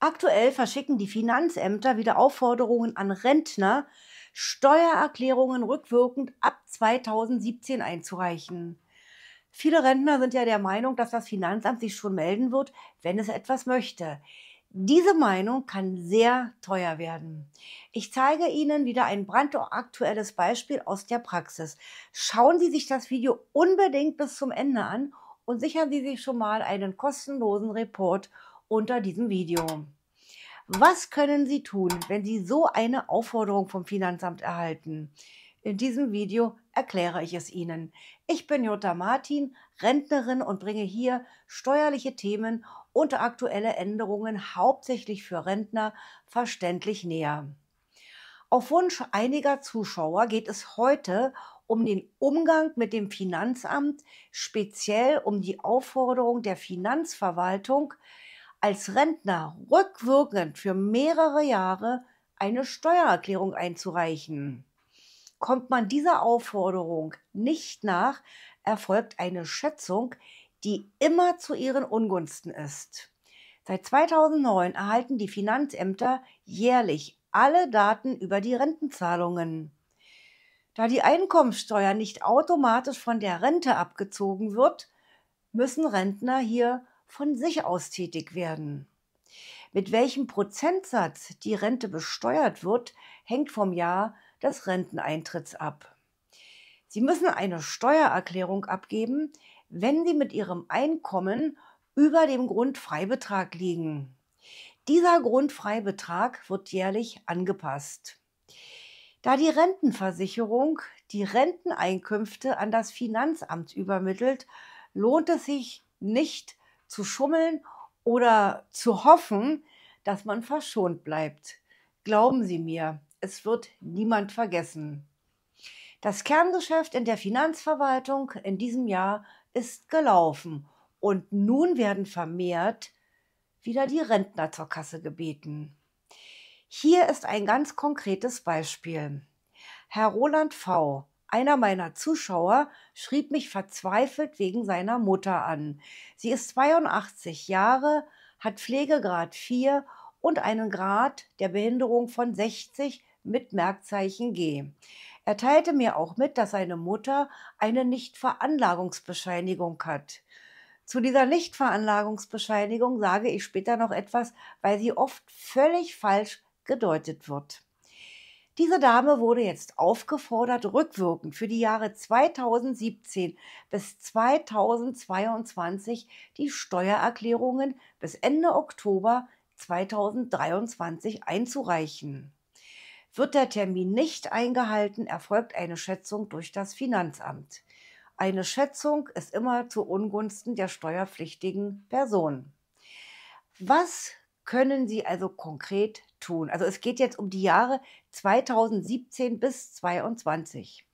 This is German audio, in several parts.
Aktuell verschicken die Finanzämter wieder Aufforderungen an Rentner, Steuererklärungen rückwirkend ab 2017 einzureichen. Viele Rentner sind ja der Meinung, dass das Finanzamt sich schon melden wird, wenn es etwas möchte. Diese Meinung kann sehr teuer werden. Ich zeige Ihnen wieder ein brandaktuelles Beispiel aus der Praxis. Schauen Sie sich das Video unbedingt bis zum Ende an und sichern Sie sich schon mal einen kostenlosen Report unter diesem Video. Was können Sie tun, wenn Sie so eine Aufforderung vom Finanzamt erhalten? In diesem Video erkläre ich es Ihnen. Ich bin Jutta Martin, Rentnerin und bringe hier steuerliche Themen und aktuelle Änderungen hauptsächlich für Rentner verständlich näher. Auf Wunsch einiger Zuschauer geht es heute um den Umgang mit dem Finanzamt, speziell um die Aufforderung der Finanzverwaltung, als Rentner rückwirkend für mehrere Jahre eine Steuererklärung einzureichen. Kommt man dieser Aufforderung nicht nach, erfolgt eine Schätzung, die immer zu ihren Ungunsten ist. Seit 2009 erhalten die Finanzämter jährlich alle Daten über die Rentenzahlungen. Da die Einkommensteuer nicht automatisch von der Rente abgezogen wird, müssen Rentner hier von sich aus tätig werden. Mit welchem Prozentsatz die Rente besteuert wird, hängt vom Jahr des Renteneintritts ab. Sie müssen eine Steuererklärung abgeben, wenn Sie mit Ihrem Einkommen über dem Grundfreibetrag liegen. Dieser Grundfreibetrag wird jährlich angepasst. Da die Rentenversicherung die Renteneinkünfte an das Finanzamt übermittelt, lohnt es sich nicht, zu schummeln oder zu hoffen, dass man verschont bleibt. Glauben Sie mir, es wird niemand vergessen. Das Kerngeschäft in der Finanzverwaltung in diesem Jahr ist gelaufen und nun werden vermehrt wieder die Rentner zur Kasse gebeten. Hier ist ein ganz konkretes Beispiel. Herr Roland V. Einer meiner Zuschauer schrieb mich verzweifelt wegen seiner Mutter an. Sie ist 82 Jahre, hat Pflegegrad 4 und einen Grad der Behinderung von 60 mit Merkzeichen G. Er teilte mir auch mit, dass seine Mutter eine Nichtveranlagungsbescheinigung hat. Zu dieser Nichtveranlagungsbescheinigung sage ich später noch etwas, weil sie oft völlig falsch gedeutet wird. Diese Dame wurde jetzt aufgefordert, rückwirkend für die Jahre 2017 bis 2022 die Steuererklärungen bis Ende Oktober 2023 einzureichen. Wird der Termin nicht eingehalten, erfolgt eine Schätzung durch das Finanzamt. Eine Schätzung ist immer zu Ungunsten der steuerpflichtigen Person. Was können Sie also konkret tun? Also es geht jetzt um die Jahre 2017 bis 2022.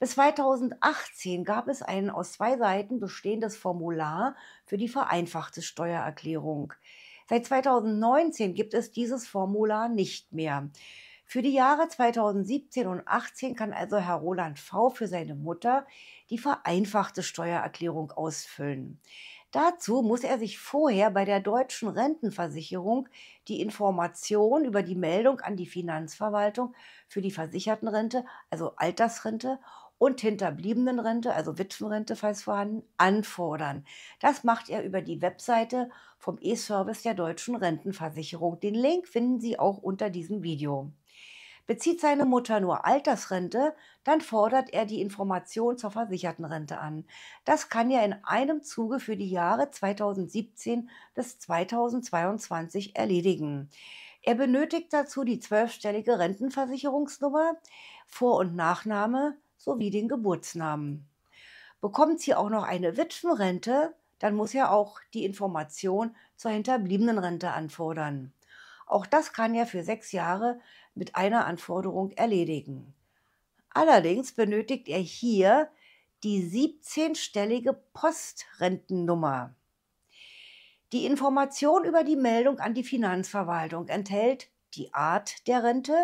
Bis 2018 gab es ein aus zwei Seiten bestehendes Formular für die vereinfachte Steuererklärung. Seit 2019 gibt es dieses Formular nicht mehr. Für die Jahre 2017 und 2018 kann also Herr Roland V. für seine Mutter die vereinfachte Steuererklärung ausfüllen. Dazu muss er sich vorher bei der deutschen Rentenversicherung die Information über die Meldung an die Finanzverwaltung für die Versichertenrente, also Altersrente und Hinterbliebenenrente, also Witwenrente, falls vorhanden, anfordern. Das macht er über die Webseite vom E-Service der deutschen Rentenversicherung. Den Link finden Sie auch unter diesem Video. Bezieht seine Mutter nur Altersrente, dann fordert er die Information zur Versichertenrente an. Das kann er in einem Zuge für die Jahre 2017 bis 2022 erledigen. Er benötigt dazu die zwölfstellige Rentenversicherungsnummer, Vor- und Nachname sowie den Geburtsnamen. Bekommt sie auch noch eine Witwenrente, dann muss er auch die Information zur hinterbliebenen Rente anfordern. Auch das kann er für sechs Jahre mit einer Anforderung erledigen. Allerdings benötigt er hier die 17-stellige Postrentennummer. Die Information über die Meldung an die Finanzverwaltung enthält die Art der Rente.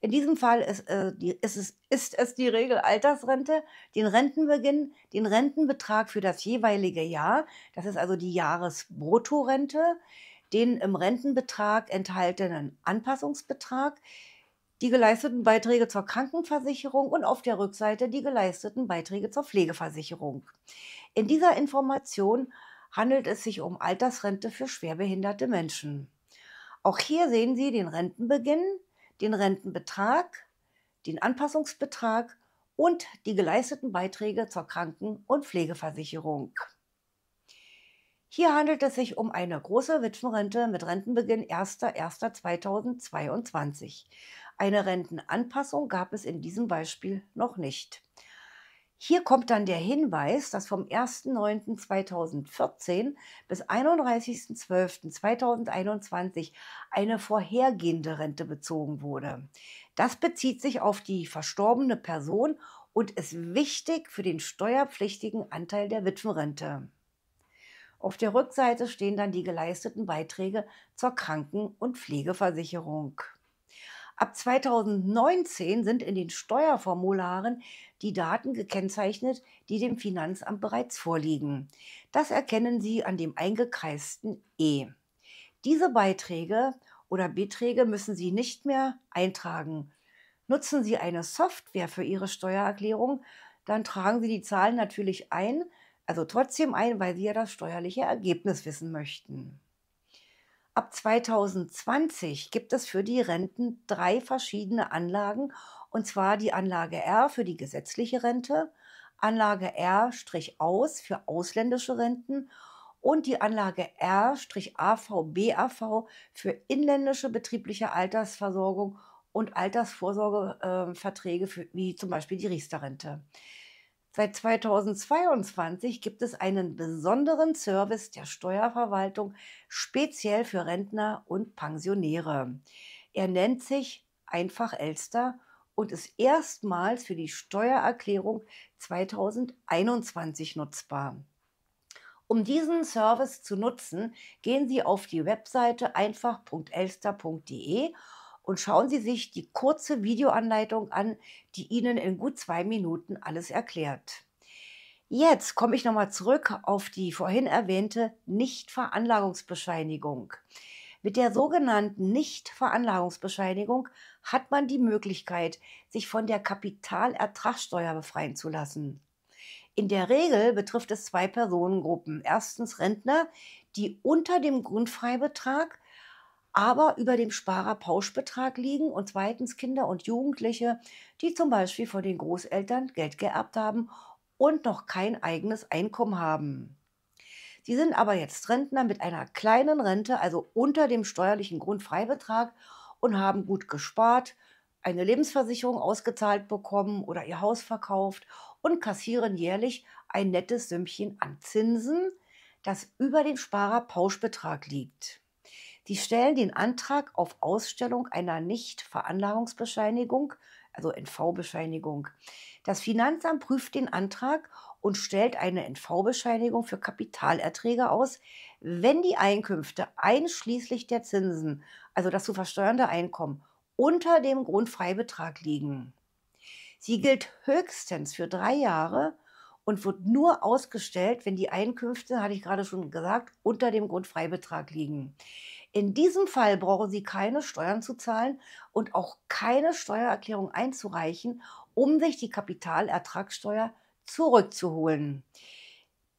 In diesem Fall ist, äh, die, ist, es, ist es die Regel Altersrente, den Rentenbeginn, den Rentenbetrag für das jeweilige Jahr, das ist also die Jahresbruttorente, den im Rentenbetrag enthaltenen Anpassungsbetrag, die geleisteten Beiträge zur Krankenversicherung und auf der Rückseite die geleisteten Beiträge zur Pflegeversicherung. In dieser Information handelt es sich um Altersrente für schwerbehinderte Menschen. Auch hier sehen Sie den Rentenbeginn, den Rentenbetrag, den Anpassungsbetrag und die geleisteten Beiträge zur Kranken- und Pflegeversicherung. Hier handelt es sich um eine große Witwenrente mit Rentenbeginn 1.1.2022. Eine Rentenanpassung gab es in diesem Beispiel noch nicht. Hier kommt dann der Hinweis, dass vom 1.9.2014 bis 31.12.2021 eine vorhergehende Rente bezogen wurde. Das bezieht sich auf die verstorbene Person und ist wichtig für den steuerpflichtigen Anteil der Witwenrente. Auf der Rückseite stehen dann die geleisteten Beiträge zur Kranken- und Pflegeversicherung. Ab 2019 sind in den Steuerformularen die Daten gekennzeichnet, die dem Finanzamt bereits vorliegen. Das erkennen Sie an dem eingekreisten E. Diese Beiträge oder Beträge müssen Sie nicht mehr eintragen. Nutzen Sie eine Software für Ihre Steuererklärung, dann tragen Sie die Zahlen natürlich ein, also trotzdem ein, weil sie ja das steuerliche Ergebnis wissen möchten. Ab 2020 gibt es für die Renten drei verschiedene Anlagen, und zwar die Anlage R für die gesetzliche Rente, Anlage R-aus für ausländische Renten und die Anlage R-AVBAV für inländische betriebliche Altersversorgung und Altersvorsorgeverträge äh, wie zum Beispiel die Riester-Rente. Seit 2022 gibt es einen besonderen Service der Steuerverwaltung speziell für Rentner und Pensionäre. Er nennt sich Einfach Elster und ist erstmals für die Steuererklärung 2021 nutzbar. Um diesen Service zu nutzen, gehen Sie auf die Webseite einfach.elster.de und schauen Sie sich die kurze Videoanleitung an, die Ihnen in gut zwei Minuten alles erklärt. Jetzt komme ich nochmal zurück auf die vorhin erwähnte Nichtveranlagungsbescheinigung. Mit der sogenannten Nichtveranlagungsbescheinigung hat man die Möglichkeit, sich von der Kapitalertragssteuer befreien zu lassen. In der Regel betrifft es zwei Personengruppen. Erstens Rentner, die unter dem Grundfreibetrag aber über dem Sparerpauschbetrag liegen und zweitens Kinder und Jugendliche, die zum Beispiel von den Großeltern Geld geerbt haben und noch kein eigenes Einkommen haben. Sie sind aber jetzt Rentner mit einer kleinen Rente, also unter dem steuerlichen Grundfreibetrag und haben gut gespart, eine Lebensversicherung ausgezahlt bekommen oder ihr Haus verkauft und kassieren jährlich ein nettes Sümmchen an Zinsen, das über dem Sparerpauschbetrag liegt. Die stellen den Antrag auf Ausstellung einer Nichtveranlagungsbescheinigung, also NV-Bescheinigung. Das Finanzamt prüft den Antrag und stellt eine NV-Bescheinigung für Kapitalerträge aus, wenn die Einkünfte einschließlich der Zinsen, also das zu versteuernde Einkommen, unter dem Grundfreibetrag liegen. Sie gilt höchstens für drei Jahre und wird nur ausgestellt, wenn die Einkünfte, hatte ich gerade schon gesagt, unter dem Grundfreibetrag liegen. In diesem Fall brauchen Sie keine Steuern zu zahlen und auch keine Steuererklärung einzureichen, um sich die Kapitalertragssteuer zurückzuholen.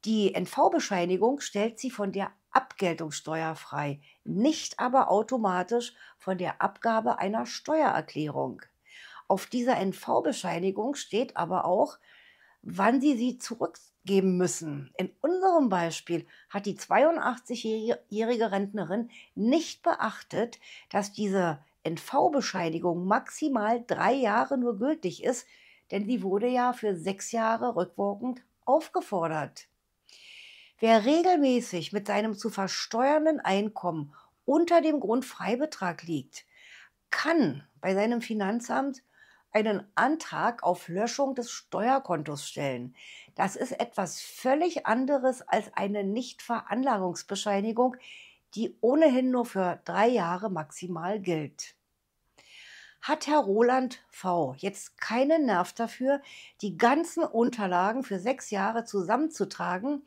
Die NV-Bescheinigung stellt Sie von der Abgeltungssteuer frei, nicht aber automatisch von der Abgabe einer Steuererklärung. Auf dieser NV-Bescheinigung steht aber auch, wann sie sie zurückgeben müssen. In unserem Beispiel hat die 82-jährige Rentnerin nicht beachtet, dass diese NV-Bescheinigung maximal drei Jahre nur gültig ist, denn sie wurde ja für sechs Jahre rückwirkend aufgefordert. Wer regelmäßig mit seinem zu versteuernden Einkommen unter dem Grundfreibetrag liegt, kann bei seinem Finanzamt einen Antrag auf Löschung des Steuerkontos stellen. Das ist etwas völlig anderes als eine Nichtveranlagungsbescheinigung, die ohnehin nur für drei Jahre maximal gilt. Hat Herr Roland V. jetzt keinen Nerv dafür, die ganzen Unterlagen für sechs Jahre zusammenzutragen,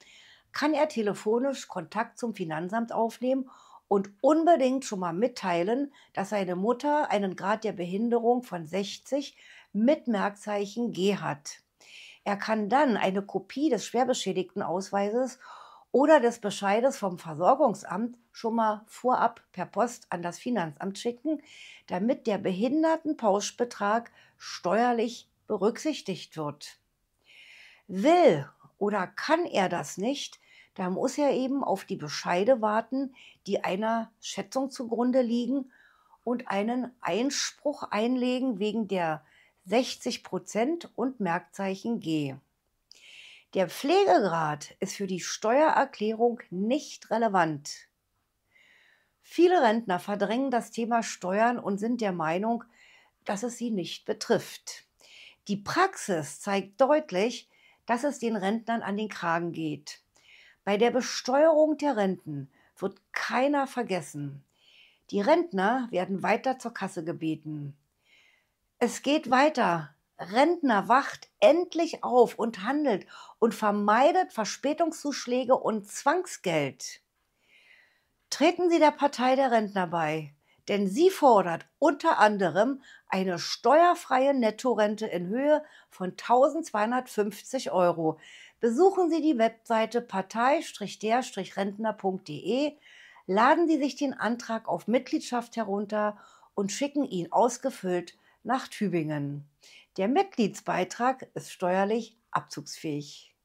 kann er telefonisch Kontakt zum Finanzamt aufnehmen und unbedingt schon mal mitteilen, dass seine Mutter einen Grad der Behinderung von 60 mit Merkzeichen G hat. Er kann dann eine Kopie des schwerbeschädigten Ausweises oder des Bescheides vom Versorgungsamt schon mal vorab per Post an das Finanzamt schicken, damit der Behindertenpauschbetrag steuerlich berücksichtigt wird. Will oder kann er das nicht, da muss er eben auf die Bescheide warten, die einer Schätzung zugrunde liegen und einen Einspruch einlegen wegen der 60 Prozent und Merkzeichen G. Der Pflegegrad ist für die Steuererklärung nicht relevant. Viele Rentner verdrängen das Thema Steuern und sind der Meinung, dass es sie nicht betrifft. Die Praxis zeigt deutlich, dass es den Rentnern an den Kragen geht. Bei der Besteuerung der Renten wird keiner vergessen. Die Rentner werden weiter zur Kasse gebeten. Es geht weiter. Rentner wacht endlich auf und handelt und vermeidet Verspätungszuschläge und Zwangsgeld. Treten Sie der Partei der Rentner bei, denn sie fordert unter anderem eine steuerfreie Nettorente in Höhe von 1250 Euro. Besuchen Sie die Webseite partei-der-rentner.de, laden Sie sich den Antrag auf Mitgliedschaft herunter und schicken ihn ausgefüllt nach Tübingen. Der Mitgliedsbeitrag ist steuerlich abzugsfähig.